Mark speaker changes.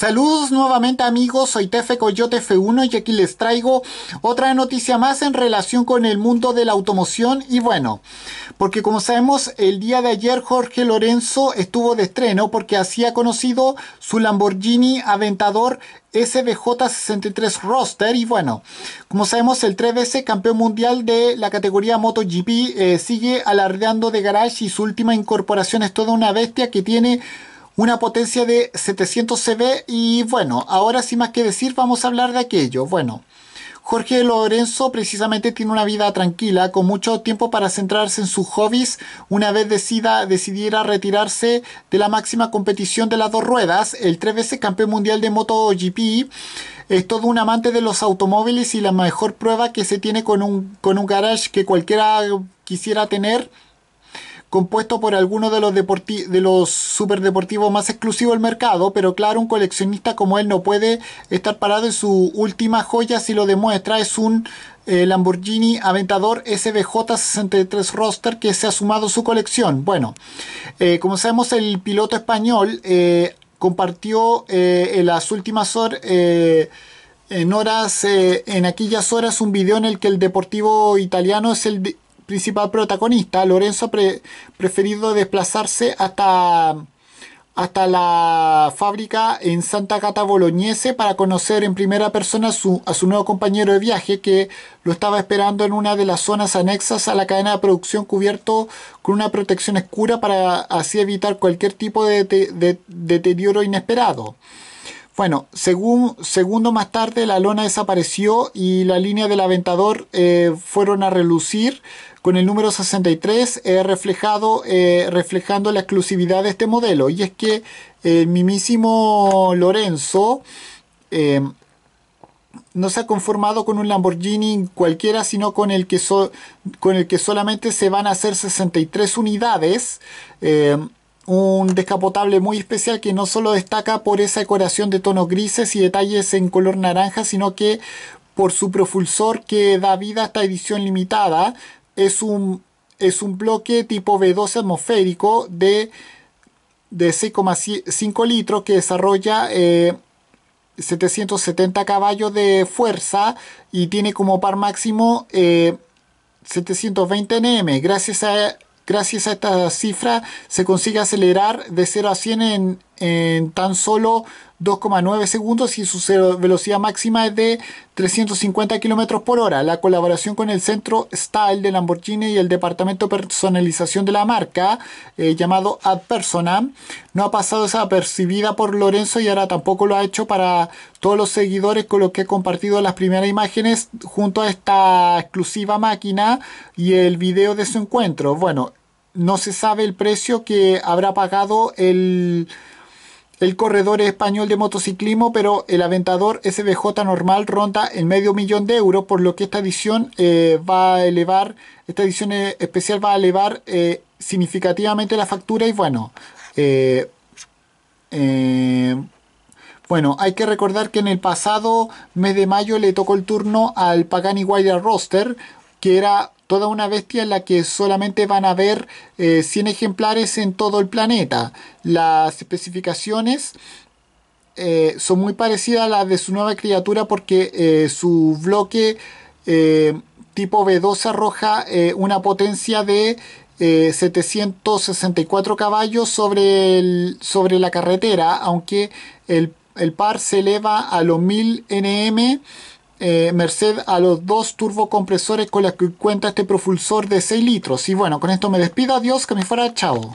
Speaker 1: Saludos nuevamente amigos, soy Tefe Coyote F1 y aquí les traigo otra noticia más en relación con el mundo de la automoción y bueno, porque como sabemos el día de ayer Jorge Lorenzo estuvo de estreno porque hacía conocido su Lamborghini Aventador SBJ63 Roster y bueno, como sabemos el 3 veces campeón mundial de la categoría MotoGP eh, sigue alardeando de garage y su última incorporación es toda una bestia que tiene una potencia de 700 CV y bueno, ahora sin más que decir vamos a hablar de aquello. Bueno, Jorge Lorenzo precisamente tiene una vida tranquila, con mucho tiempo para centrarse en sus hobbies una vez decida, decidiera retirarse de la máxima competición de las dos ruedas, el tres veces campeón mundial de MotoGP. Es todo un amante de los automóviles y la mejor prueba que se tiene con con un garage que cualquiera quisiera tener compuesto por alguno de los, superdeportivos más exclusivos del mercado, pero claro, un coleccionista como él no puede estar parado en su última joya si lo demuestra, es un eh, Lamborghini Aventador SBJ63 Roster que se ha sumado a su colección. Bueno, eh, como sabemos, el piloto español eh, compartió en las últimas horas en horas, en aquellas horas, un video en el que el deportivo italiano es el, principal protagonista, Lorenzo ha preferido desplazarse hasta, hasta la fábrica en Santa Cata Boloñese para conocer en primera persona a su nuevo compañero de viaje que lo estaba esperando en una de las zonas anexas a la cadena de producción cubierto con una protección oscura para así evitar cualquier tipo de deterioro inesperado. Bueno, según, segundo más tarde la lona desapareció y la línea del aventador eh, fueron a relucir con el número 63 eh, reflejado, eh, reflejando la exclusividad de este modelo. Y es que el mismísimo Lorenzo no se ha conformado con un Lamborghini cualquiera, sino con el que, con el que solamente se van a hacer 63 unidades un descapotable muy especial que no solo destaca por esa decoración de tonos grises y detalles en color naranja, sino que por su propulsor que da vida a esta edición limitada. Es un, es un bloque tipo B12 atmosférico de, de 6,5 litros que desarrolla 770 eh, caballos de fuerza y tiene como par máximo 720 eh, Nm. Gracias a gracias a esta cifra se consigue acelerar de 0 a 100 en, tan solo 2,9 segundos y su velocidad máxima es de 350 km por hora. La colaboración con el centro Style de Lamborghini y el departamento de personalización de la marca, eh, llamado Ad no ha pasado desapercibida por Lorenzo y ahora tampoco lo ha hecho para todos los seguidores con los que he compartido las primeras imágenes junto a esta exclusiva máquina y el video de su encuentro. Bueno, no se sabe el precio que habrá pagado el, corredor español de motociclismo, pero el Aventador SBJ normal ronda el medio millón de euros, por lo que esta edición eh, va a elevar, esta edición especial va a elevar eh, significativamente la factura y bueno, eh, bueno, hay que recordar que en el pasado mes de mayo le tocó el turno al Pagani Wire Roster, que era toda una bestia en la que solamente van a ver 100 eh, ejemplares en todo el planeta. Las especificaciones eh, son muy parecidas a las de su nueva criatura porque eh, su bloque tipo B2 arroja una potencia de 764 caballos sobre, sobre la carretera, aunque el, el par se eleva a los 1000 nm eh, merced a los dos turbocompresores con los que cuenta este propulsor de 6 litros. Y bueno, con esto me despido, adiós, que me fuera, chao.